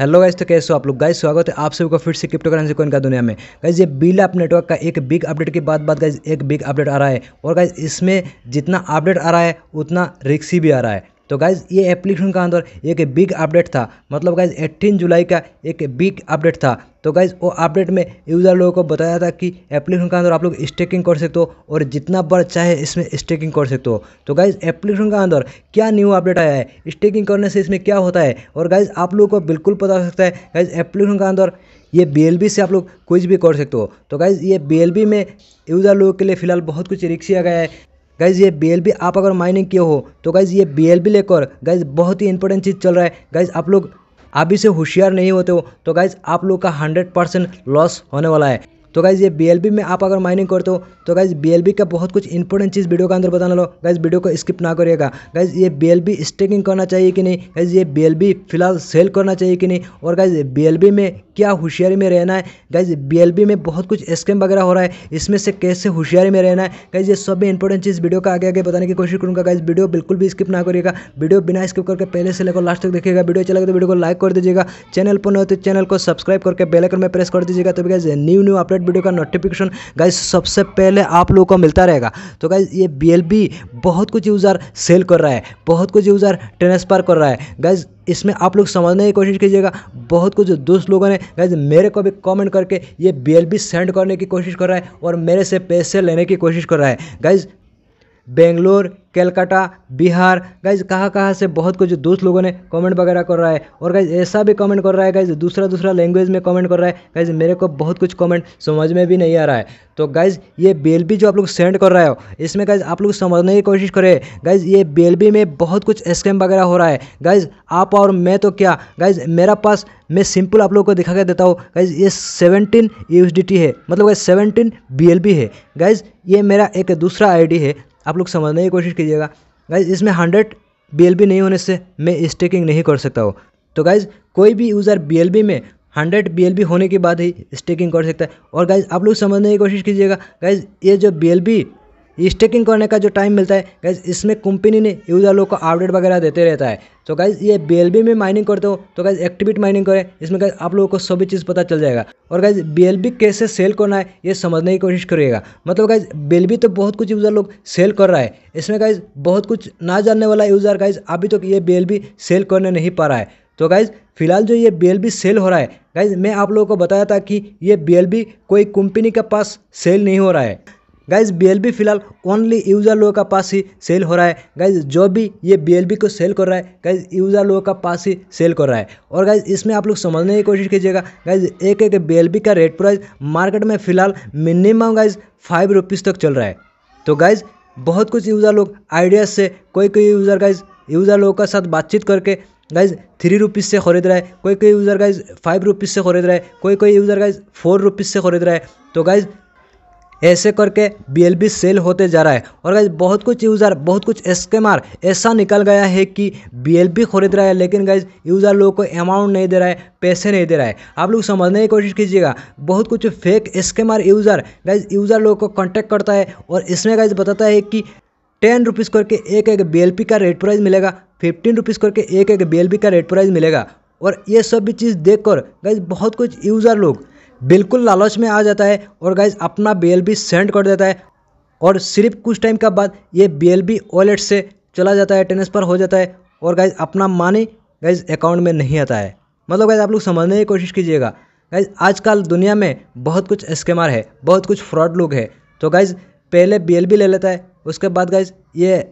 hello guys तो कैसे हो आप लोग गाइज स्वागत है आप सभी को फिर से क्रिप्टो करेंसी कोइन का दुनिया में गाइज ये बिल अप नेटवर्क का एक बिग अपडेट के बाद बाद गाइज एक बिग अपडेट आ रहा है और गाइज इसमें जितना अपडेट आ रहा है उतना रिक्सी भी आ रहा है तो गाइज ये एप्लीकेशन का अंदर एक बिग अपडेट था मतलब गाइज एट्टीन जुलाई का एक बिग अपडेट था तो गाइज वो अपडेट में यूज़र लोगों को बताया था कि एप्लीकेशन के अंदर आप लोग स्टेकिंग कर सकते हो और जितना बार चाहे इसमें स्टेकिंग कर सकते हो तो गाइज एप्लीकेशन का अंदर क्या न्यू अपडेट आया है स्टेकिंग करने से इसमें क्या होता है और गाइज आप लोगों को बिल्कुल पता सकता है गाइज एप्लीकेशन का अंदर ये बी से आप लोग कुछ भी कर सकते हो तो गाइज़ ये बी में यूज़र लोगों के लिए फ़िलहाल बहुत कुछ रिक्स किया गया है गाइज ये बी आप अगर माइनिंग किए हो तो गाइज ये बी लेकर गाइज बहुत ही इंपॉर्टेंट चीज़ चल रहा है गाइज आप लोग आप इसे होशियार नहीं होते हो तो गाइज आप लोग का हंड्रेड परसेंट लॉस होने वाला है तो गाइज़ ये बी में आप अगर माइनिंग करते हो तो गाइज़ बी का बहुत कुछ इंपॉर्टेंट चीज़ वीडियो के अंदर बताने लो गाइज़ वीडियो को स्किप ना करिएगा गाइज़ ये बी स्टेकिंग करना चाहिए कि नहीं गाइज़ ये बी फिलहाल सेल करना चाहिए कि नहीं और गाइज़ बी में क्या होशियारी में रहना है गाइज बी में बहुत कुछ स्कैम वगैरह हो रहा है इसमें से कैसे होशियारी में रहना है गाइज ये सब इंपॉर्टेंट चीज़ वीडियो का आगे आगे बताने की कोशिश करूँगा गाइज वीडियो बिल्कुल भी स्किप ना करिएगा वीडियो बिना स्किप करके पहले से लेकर लास्ट तक देखिएगा वीडियो अच्छा लगे तो वीडियो को लाइक कर दीजिएगा चैनल पर न हो तो चैनल को सब्सक्राइब करके बेलाइकन में प्रेस कर दीजिएगा तो guys new new update video का नोटिफिकेशन गाइज सबसे पहले आप लोगों को मिलता रहेगा तो गाइज ये बी बहुत कुछ यूज़र सेल कर रहा है बहुत कुछ यूज़र ट्रांसफर कर रहा है गाइज इसमें आप लोग समझने की कोशिश कीजिएगा बहुत कुछ दोस्त लोगों ने गाइज मेरे को भी कमेंट करके ये बी सेंड करने की कोशिश कर रहा है और मेरे से पैसे लेने की कोशिश कर रहा है गाइज बेंगलोर कलकत्ता बिहार गाइज कहाँ कहाँ से बहुत कुछ दोस्त लोगों ने कमेंट वगैरह कर रहा है और गाइज ऐसा भी कमेंट कर रहा है गाइज दूसरा दूसरा लैंग्वेज में कमेंट कर रहा है गाइज मेरे को बहुत कुछ कमेंट समझ में भी नहीं आ रहा है तो गाइज ये बी जो आप लोग सेंड कर रहे हो इसमें गाइज आप लोग समझने की कोशिश करें गाइज ये बी में बहुत कुछ स्कैम वगैरह हो रहा है गाइज आप और मैं तो क्या गाइज मेरा पास मैं सिंपल आप लोगों को दिखा के देता हूँ गाइज ये सेवनटीन यू है मतलब गाइज सेवनटीन बी है गाइज ये मेरा एक दूसरा डी है आप लोग समझने की कोशिश कीजिएगा गाइज इसमें हंड्रेड बी नहीं होने से मैं स्टेकिंग नहीं कर सकता हूँ तो गाइज़ कोई भी यूज़र बी में हंड्रेड बी होने के बाद ही स्टेकिंग कर सकता है और गाइज आप लोग समझने की कोशिश कीजिएगा गाइज ये जो बी स्टेकिंग करने का जो टाइम मिलता है गैस इसमें कंपनी ने यूज़र लोग को अपडेट वगैरह देते रहता है तो गाइज ये बी में माइनिंग करते हो तो गाइज एक्टिविट माइनिंग करें इसमें गैस आप लोगों को सभी चीज़ पता चल जाएगा और गाइज बी कैसे सेल करना है ये समझने की कोशिश करिएगा मतलब गाइज बी तो बहुत कुछ यूज़र लोग सेल कर रहा है इसमें गाइज बहुत कुछ ना जानने वाला यूज़र गाइज अभी तक ये बी सेल करने नहीं पा रहा है तो गाइज़ फिलहाल जो ये बी सेल हो रहा है गाइज मैं आप लोगों को बताया था कि ये बी कोई कंपनी के पास सेल नहीं हो रहा है गाइज बी फिलहाल ओनली यूज़र लोगों का पास ही सेल हो रहा है गाइज जो भी ये बी को सेल कर रहा है गाइज यूज़र लोगों का पास ही सेल कर रहा है और गाइज इसमें आप लोग समझने की कोशिश कीजिएगा गाइज एक एक बी का रेट प्राइस मार्केट में फिलहाल मिनिमम गाइज फाइव रुपीज़ तक चल रहा है तो गाइज बहुत कुछ यूज़र लोग आइडियाज़ से कोई कोई यूज़र गाइज यूज़र लोगों के साथ बातचीत करके गाइज थ्री रुपीज़ से खरीद रहा है कोई कोई यूज़र गाइज फाइव रुपीज़ से खरीद रहा है कोई कोई यूज़र गाइज फोर रुपीज़ से खरीद रहा है तो गाइज ऐसे करके बी सेल होते जा रहा है और गाइज बहुत कुछ यूज़र बहुत कुछ स्कैमर ऐसा निकल गया है कि बी खरीद रहा है लेकिन गाइज यूज़र लोगों को अमाउंट नहीं दे रहा है पैसे नहीं दे रहा है आप लोग समझने की कोशिश कीजिएगा बहुत कुछ fake scammer user guys user लोगों को कॉन्टैक्ट करता है और इसमें गाइज बताता है कि टेन रुपीज़ करके एक एक बी का रेट प्राइज़ मिलेगा फिफ्टीन रुपीज़ करके एक एक बी का रेट प्राइज़ मिलेगा और ये सब भी चीज़ देख गाइज बहुत कुछ यूज़र लोग बिल्कुल लालच में आ जाता है और गाइज अपना बी एल बी सेंड कर देता है और सिर्फ कुछ टाइम के बाद ये बी एल बी वॉलेट से चला जाता है ट्रांसफ़र हो जाता है और गाइज अपना मानी गाइज अकाउंट में नहीं आता है मतलब गाइज आप लोग समझने की कोशिश कीजिएगा गाइज आजकल दुनिया में बहुत कुछ स्कैमर है बहुत कुछ फ्रॉड लोग है तो गाइज पहले बी एल ले लेता है उसके बाद गाइज ये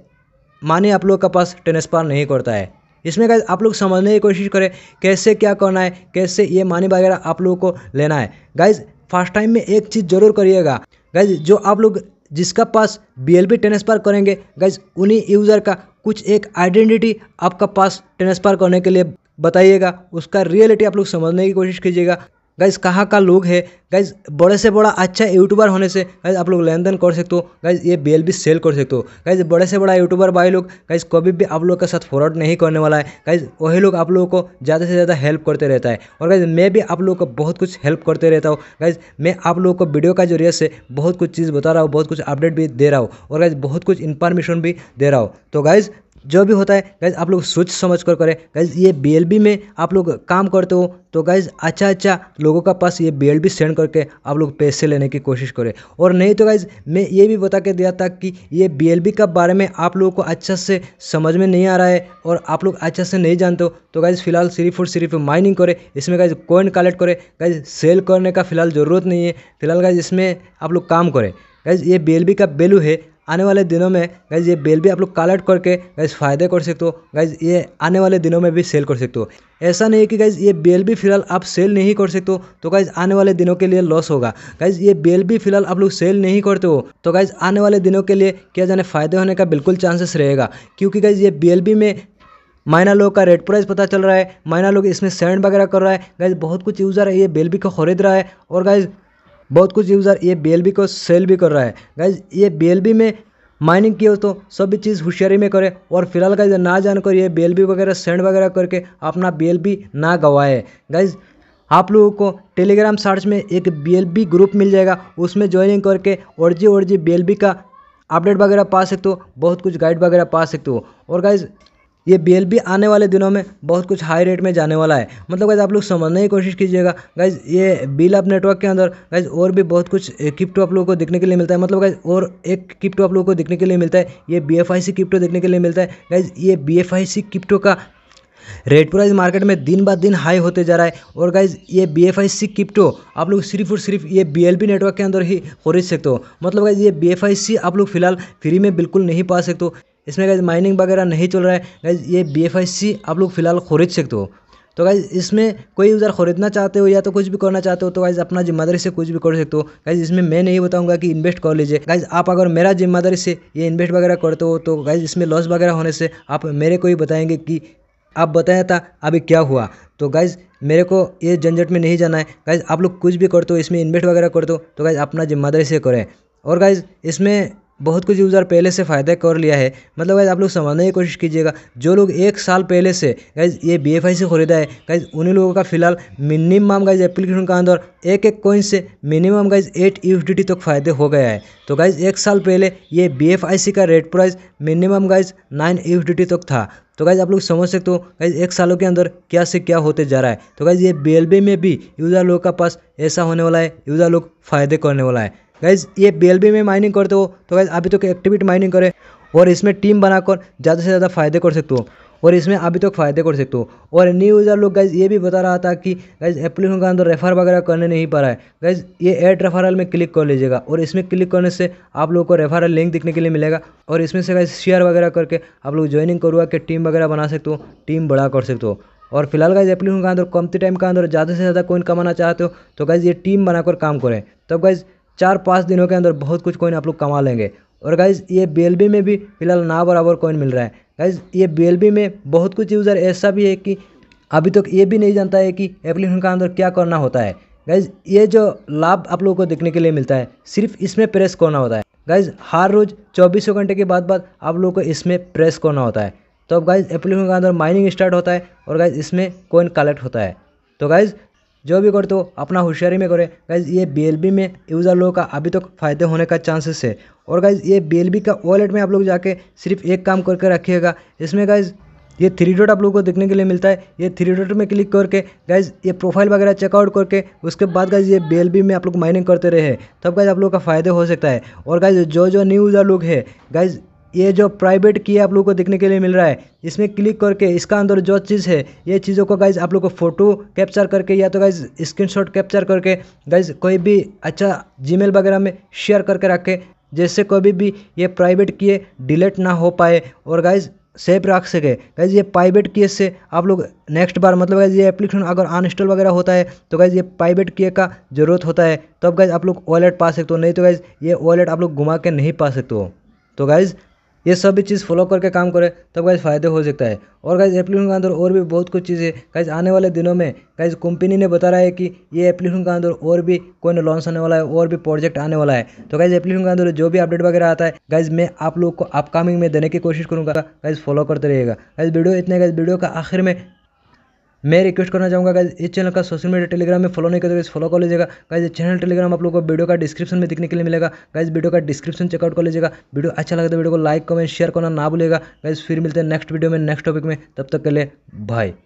मानी आप लोग का पास ट्रांसफ़र नहीं करता है इसमें गाइज आप लोग समझने की कोशिश करें कैसे क्या करना है कैसे ये मानी वगैरह आप लोगों को लेना है गाइज फर्स्ट टाइम में एक चीज़ ज़रूर करिएगा गाइज जो आप लोग जिसका पास बी एल ट्रांसफ़र करेंगे गाइज उन्हीं यूज़र का कुछ एक आइडेंटिटी आपका पास ट्रांसफ़र करने के लिए बताइएगा उसका रियलिटी आप लोग समझने की कोशिश कीजिएगा गाइज कहाँ का लोग है गाइज बड़े से बड़ा अच्छा यूट्यूबर होने से गाइज आप लोग लेन देन कर सकते हो गाइज ये बेल भी सेल कर सकते हो गाइज बड़े से बड़ा यूट्यूबर भाई लोग गाइज कभी भी आप लोग के साथ फ्रॉड नहीं करने वाला है गाइज वही लोग आप लोगों को ज़्यादा से ज़्यादा हेल्प करते रहता है और गाइज मैं भी आप लोगों को बहुत कुछ हेल्प करते रहता हूँ गाइज मैं आप लोगों को वीडियो का जरिए से बहुत कुछ चीज़ बता रहा हूँ बहुत कुछ अपडेट भी दे रहा हूँ और गाइज बहुत कुछ इन्फॉर्मेशन भी दे रहा हूँ तो गाइज़ जो भी होता है गैज़ आप लोग सोच समझ कर करें गैज़ ये बी में आप लोग काम करते हो तो गैज़ अच्छा अच्छा लोगों का पास ये बी सेंड करके आप लोग पैसे लेने की कोशिश करें और नहीं तो गैज़ मैं ये भी बता के दिया था कि ये बी का बारे में आप लोगों को अच्छा से समझ में नहीं आ रहा है और आप लोग अच्छा से नहीं जानते हो तो गैज़ फिलहाल सिर्फ और सिर्फ माइनिंग करें इसमें गैज़ कॉइन कलेक्ट करें गैज़ सेल करने का फिलहाल ज़रूरत नहीं है फिलहाल गैज़ इसमें आप लोग काम करें गैज़ ये बी का वैल्यू है आने वाले दिनों में गाइज ये बेल भी आप लोग कलेक्ट करके गाइज फायदे कर सकते हो गाइज ये आने वाले दिनों में भी सेल कर सकते हो ऐसा नहीं है कि गाइज ये बेल भी फिलहाल आप सेल नहीं कर सकते हो तो गाइज आने वाले दिनों के लिए लॉस होगा गाइज ये बेल भी फिलहाल आप लोग सेल नहीं करते हो तो गाइज आने वाले दिनों के लिए क्या जाने फायदे होने का बिल्कुल चांसेस रहेगा क्योंकि गाइज ये बी में माइना लोग का रेट प्राइस पता चल रहा है माइना लोग इसमें सेंड वगैरह कर रहा है गाइज बहुत कुछ यूज़र है ये बेलबी को खरीद रहा है और गाइज बहुत कुछ यूज़र ये बी को सेल भी कर रहा है गाइज ये बी में माइनिंग किए हो तो सभी चीज़ होशियारी में करें और फिलहाल गाइज ना जानकर ये बी वगैरह सेंड वगैरह करके अपना बी ना गंवाए गाइज आप लोगों को टेलीग्राम सर्च में एक बी ग्रुप मिल जाएगा उसमें ज्वाइनिंग करके और जी और जी बी का अपडेट वगैरह पा सकते हो बहुत कुछ गाइड वगैरह पा सकते हो और गाइज ये बी आने वाले दिनों में बहुत कुछ हाई रेट में जाने वाला है मतलब गाइज आप लोग समझने की कोशिश कीजिएगा गाइज ये बिल अप नेटवर्क के अंदर गाइज और भी बहुत कुछ किप्टो आप लोगों को देखने के लिए मिलता है मतलब गाइज और एक किप्टो आप लोगों को देखने के लिए मिलता है ये बी एफ आई सी देखने के लिए मिलता है गाइज ये बी एफ आई सी का रेट प्राइस मार्केट में दिन ब दिन हाई होते जा रहा है और गाइज ये बी एफ आई सी आप लोग सिर्फ और सिर्फ ये बी एल नेटवर्क के अंदर ही खरीद सकते हो मतलब गाइज ये बी एफ आई सी आप लोग फिलहाल फ्री में बिल्कुल नहीं पा सकते हो इसमें गाइज माइनिंग वगैरह नहीं चल रहा है गैज़ ये बी एफ आई सी आप लोग फिलहाल खरीद सकते हो तो गाइज इसमें कोई यूज़र खरीदना चाहते हो या तो कुछ भी करना चाहते हो तो गाइज अपना जिम्मेदारी से कुछ भी कर सकते हो गाइज इसमें मैं नहीं बताऊंगा कि इन्वेस्ट कर लीजिए गाइज आप अगर मेरा जिम्मेदारी से ये इन्वेस्ट वगैरह करते हो तो गाइज इसमें लॉस वगैरह होने से आप मेरे को ही बताएंगे कि आप बताया था अभी क्या हुआ तो गाइज मेरे को ये झंझट में नहीं जाना है गाइज आप लोग कुछ भी करते हो इसमें इन्वेस्ट वगैरह करते हो तो गाइज अपना जिम्मेदारी से करें और गाइज इसमें बहुत कुछ यूज़र पहले से फ़ायदा कर लिया है मतलब गाइज आप लोग समझने की कोशिश कीजिएगा जो लोग एक साल पहले से गाइज ये बी एफ आई से खरीदा है गाइज उन्हीं लोगों का फिलहाल मिनिमम गाइज एप्लीकेशन का अंदर एक एक कोइन से मिनिमम गाइज एट यू तक फायदे हो गया है तो गाइज एक साल पहले ये बी एफ आई सी का rate price minimum guys nine U तक था तो गाइज आप लोग समझ सकते हो गाइज एक सालों के अंदर क्या से क्या होते जा रहा है तो गाइज ये बी में भी यूज़र लोगों का पास ऐसा होने वाला है यूज़र लोग फ़ायदे करने वाला है गैज़ ये बी में माइनिंग करते हो तो गैज़ अभी तक तो एक्टिविट माइनिंग करे और इसमें टीम बनाकर ज़्यादा से ज़्यादा फ़ायदे कर सकते हो और इसमें अभी तक तो फ़ायदे कर सकते हो और न्यू यूज़र लोग गैज़ ये भी बता रहा था कि गैज़ एप्लीकेशन का अंदर रेफर वगैरह करने नहीं पा रहा है गैज़ ये एड रेफरल में क्लिक कर लीजिएगा और इसमें क्लिक करने से आप लोगों को रेफरल लिंक दिखने के लिए मिलेगा और इसमें से गैस शेयर वगैरह करके आप लोग ज्वाइनिंग करूँगा कि टीम वगैरह बना सकते हो टीम बड़ा कर सकते हो और फिलहाल गाइज एप्लीकेशन का अंदर कमती टाइम का अंदर ज़्यादा से ज़्यादा कोइन कमाना चाहते हो तो गाइज ये टीम बनाकर काम करें तब गाइज़ चार पाँच दिनों के अंदर बहुत कुछ कॉइन आप लोग कमा लेंगे और गाइज ये बी में भी फिलहाल ना बराबर कॉइन मिल रहा है गाइज ये बी में बहुत कुछ यूज़र ऐसा भी है कि अभी तक तो ये भी नहीं जानता है कि एप्लीकेशन का अंदर क्या करना होता है गाइज ये जो लाभ आप लोगों को देखने के लिए मिलता है सिर्फ इसमें प्रेस करना होता है गाइज हर रोज़ चौबीसों घंटे के बाद बाद आप लोगों को इसमें प्रेस करना होता है तो अब गाइज एप्लीकेशन का अंदर माइनिंग स्टार्ट होता है और गाइज इसमें कोइन कलेक्ट होता है तो गाइज जो भी करते हो तो अपना होशियारी में करें गाइज ये बी में यूज़र लोगों का अभी तक फ़ायदे होने का चांसेस है और गाइज ये बी का वॉलेट में आप लोग जाके सिर्फ एक काम करके रखिएगा इसमें गाइज़ ये थ्री डॉट आप लोगों को देखने के लिए मिलता है ये थ्री डॉट में क्लिक करके गाइज ये प्रोफाइल वगैरह चेकआउट करके उसके बाद गाइज ये बी में आप लोग माइनिंग करते रहे तब गाइज आप लोगों का फ़ायदे हो सकता है और गाइज जो जो न्यू यूज़र लोग है गाइज ये जो प्राइवेट की आप लोगों को देखने के लिए मिल रहा है इसमें क्लिक करके इसका अंदर जो चीज़ है ये चीज़ों को गाइज आप लोग को फोटो कैप्चर करके या तो गाइज स्क्रीनशॉट कैप्चर करके गाइज कोई भी अच्छा जीमेल वगैरह में शेयर करके रखें जैसे कभी भी ये प्राइवेट किए डिलीट ना हो पाए और गाइज सेफ रख सके गाइज ये प्राइवेट किए से आप लोग नेक्स्ट बार मतलब गाइज ये एप्लीकेशन अगर अनइंस्टॉल वगैरह होता है तो गाइज ये प्राइवेट किए का ज़रूरत होता है तब तो गाइज आप लोग वॉलेट पा सकते हो नहीं तो गाइज ये वॉलेट आप लोग घुमा के नहीं पा सकते हो तो गाइज ये सभी चीज़ फॉलो करके काम करें तब गाइज फ़ायदे हो सकता है और गाइज एप्लीकेशन के अंदर और भी बहुत कुछ चीज़ें गाइज आने वाले दिनों में गाइज कंपनी ने बता रहा है कि ये एप्लीकेशन के अंदर और भी कोई लॉन्च होने वाला है और भी प्रोजेक्ट आने वाला है तो गाइज एप्लीकेशन के अंदर जो भी अपडेट वगैरह आता है गाइज मैं आप लोग को अपकमिंग में देने की कोशिश करूँगा गाइज फॉलो करते रहिएगा गाइज वीडियो इतने गाइज वीडियो का आखिर में मैं रिक्वेस्ट करना चाहूँगा गाइज इस चैनल का सोशल मीडिया टेलीग्राम में फॉलो नहीं करते इस फॉलो कर लीजिएगा गाइज चैनल टेलीग्राम आप लोगों को वीडियो का डिस्क्रिप्शन में दिखने के लिए मिलेगा गाइज वीडियो का डिस्क्रिप्शन चेकआउट कर लीजिएगा वीडियो अच्छा लगता है वीडियो को लाइक कमेंट शेयर करना ना भूलेगा गाइज फिर मिलते हैं नेक्स्ट वीडियो में नेक्स्ट टॉपिक में तब तक के लिए बाय